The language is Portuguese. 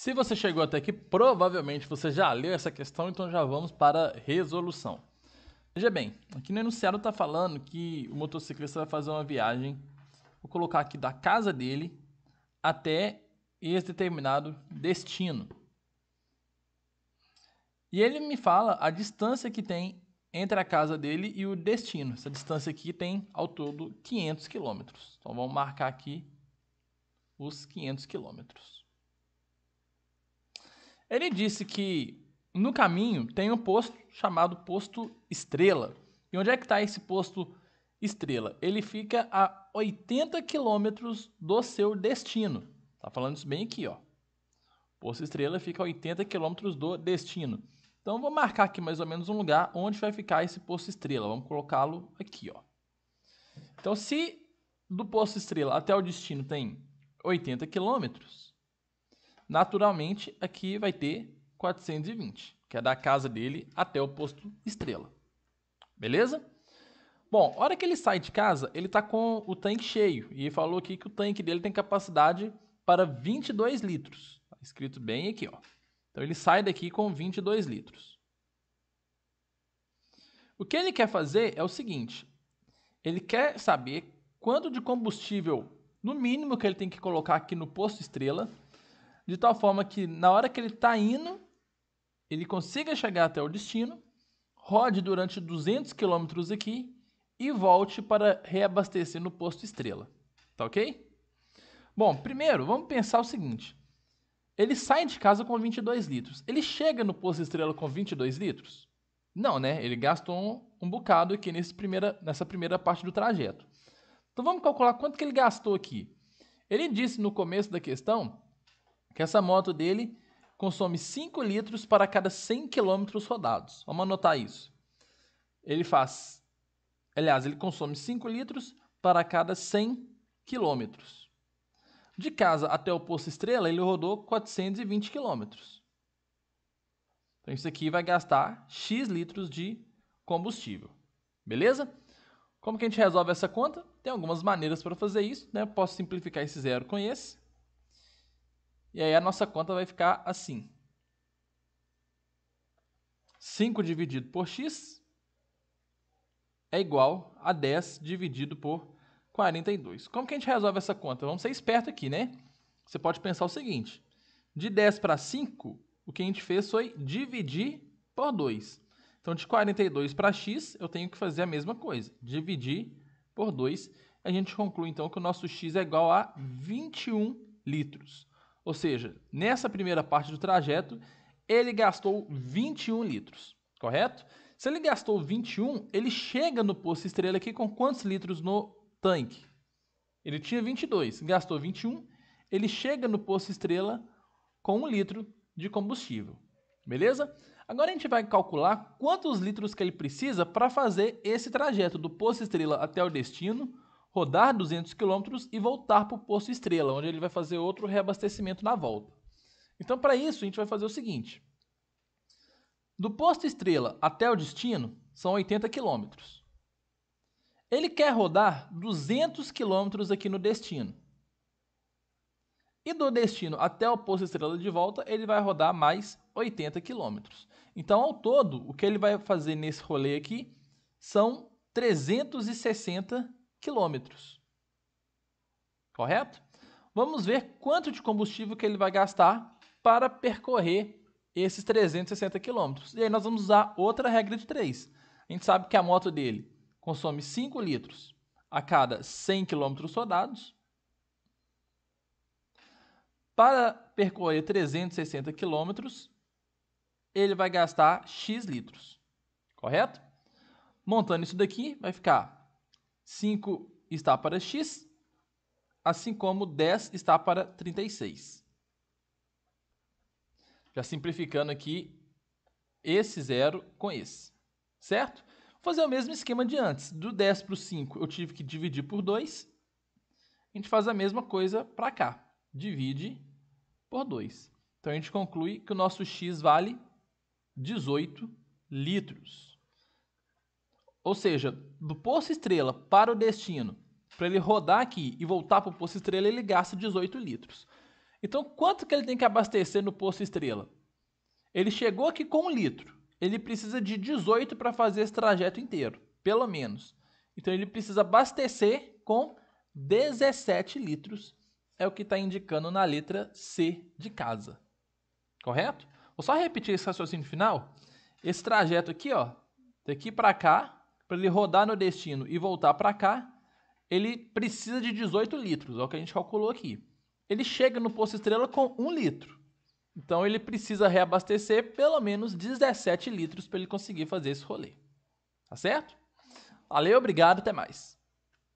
Se você chegou até aqui, provavelmente você já leu essa questão, então já vamos para a resolução. Veja bem, aqui no enunciado está falando que o motociclista vai fazer uma viagem, vou colocar aqui da casa dele até esse determinado destino. E ele me fala a distância que tem entre a casa dele e o destino. Essa distância aqui tem ao todo 500 quilômetros. Então vamos marcar aqui os 500 quilômetros. Ele disse que no caminho tem um posto chamado Posto Estrela. E onde é que está esse Posto Estrela? Ele fica a 80 quilômetros do seu destino. Tá falando isso bem aqui, ó. Posto Estrela fica a 80 quilômetros do destino. Então, vou marcar aqui mais ou menos um lugar onde vai ficar esse Posto Estrela. Vamos colocá-lo aqui, ó. Então, se do Posto Estrela até o destino tem 80 quilômetros, naturalmente aqui vai ter 420, que é da casa dele até o posto estrela. Beleza? Bom, a hora que ele sai de casa, ele está com o tanque cheio. E falou aqui que o tanque dele tem capacidade para 22 litros. Tá escrito bem aqui, ó. Então ele sai daqui com 22 litros. O que ele quer fazer é o seguinte: ele quer saber quanto de combustível, no mínimo, que ele tem que colocar aqui no posto estrela de tal forma que na hora que ele está indo, ele consiga chegar até o destino, rode durante 200 quilômetros aqui e volte para reabastecer no posto Estrela. Tá ok? Bom, primeiro vamos pensar o seguinte: ele sai de casa com 22 litros, ele chega no posto Estrela com 22 litros? Não, né? Ele gastou um, um bocado aqui nesse primeira, nessa primeira parte do trajeto. Então vamos calcular quanto que ele gastou aqui. Ele disse no começo da questão que essa moto dele consome 5 litros para cada 100 quilômetros rodados. Vamos anotar isso. Ele faz, aliás, ele consome 5 litros para cada 100 quilômetros. De casa até o posto Estrela, ele rodou 420 quilômetros. Então isso aqui vai gastar X litros de combustível. Beleza? Como que a gente resolve essa conta? Tem algumas maneiras para fazer isso, né? posso simplificar esse zero com esse. E aí a nossa conta vai ficar assim. 5 dividido por x é igual a 10 dividido por 42. Como que a gente resolve essa conta? Vamos ser esperto aqui, né? Você pode pensar o seguinte. De 10 para 5, o que a gente fez foi dividir por 2. Então, de 42 para x, eu tenho que fazer a mesma coisa. Dividir por 2. A gente conclui, então, que o nosso x é igual a 21 litros. Ou seja, nessa primeira parte do trajeto, ele gastou 21 litros, correto? Se ele gastou 21, ele chega no posto estrela aqui com quantos litros no tanque? Ele tinha 22, gastou 21, ele chega no posto estrela com 1 litro de combustível, beleza? Agora a gente vai calcular quantos litros que ele precisa para fazer esse trajeto do posto estrela até o destino, rodar 200 km e voltar para o posto Estrela, onde ele vai fazer outro reabastecimento na volta. Então, para isso, a gente vai fazer o seguinte: do Posto Estrela até o destino são 80 km. Ele quer rodar 200 km aqui no destino. E do destino até o posto Estrela de volta, ele vai rodar mais 80 km. Então, ao todo, o que ele vai fazer nesse rolê aqui são 360 km quilômetros. Correto? Vamos ver quanto de combustível que ele vai gastar para percorrer esses 360 quilômetros. E aí nós vamos usar outra regra de 3. A gente sabe que a moto dele consome 5 litros a cada 100 quilômetros rodados. Para percorrer 360 quilômetros, ele vai gastar X litros, correto? Montando isso daqui, vai ficar 5 está para x, assim como 10 está para 36. Já simplificando aqui esse zero com esse, certo? Vou fazer o mesmo esquema de antes. Do 10 para o 5 eu tive que dividir por 2. A gente faz a mesma coisa para cá. Divide por 2. Então a gente conclui que o nosso x vale 18 litros. Ou seja, do Poço Estrela para o destino, para ele rodar aqui e voltar para o Poço Estrela, ele gasta 18 litros. Então, quanto que ele tem que abastecer no Poço Estrela? Ele chegou aqui com um litro. Ele precisa de 18 para fazer esse trajeto inteiro, pelo menos. Então, ele precisa abastecer com 17 litros. É o que está indicando na letra C de casa. Correto? Vou só repetir esse raciocínio final. Esse trajeto aqui, ó, daqui para cá, para ele rodar no destino e voltar para cá, ele precisa de 18 litros, é o que a gente calculou aqui. Ele chega no posto estrela com 1 litro. Então ele precisa reabastecer pelo menos 17 litros para ele conseguir fazer esse rolê. Tá certo? Valeu, obrigado, até mais.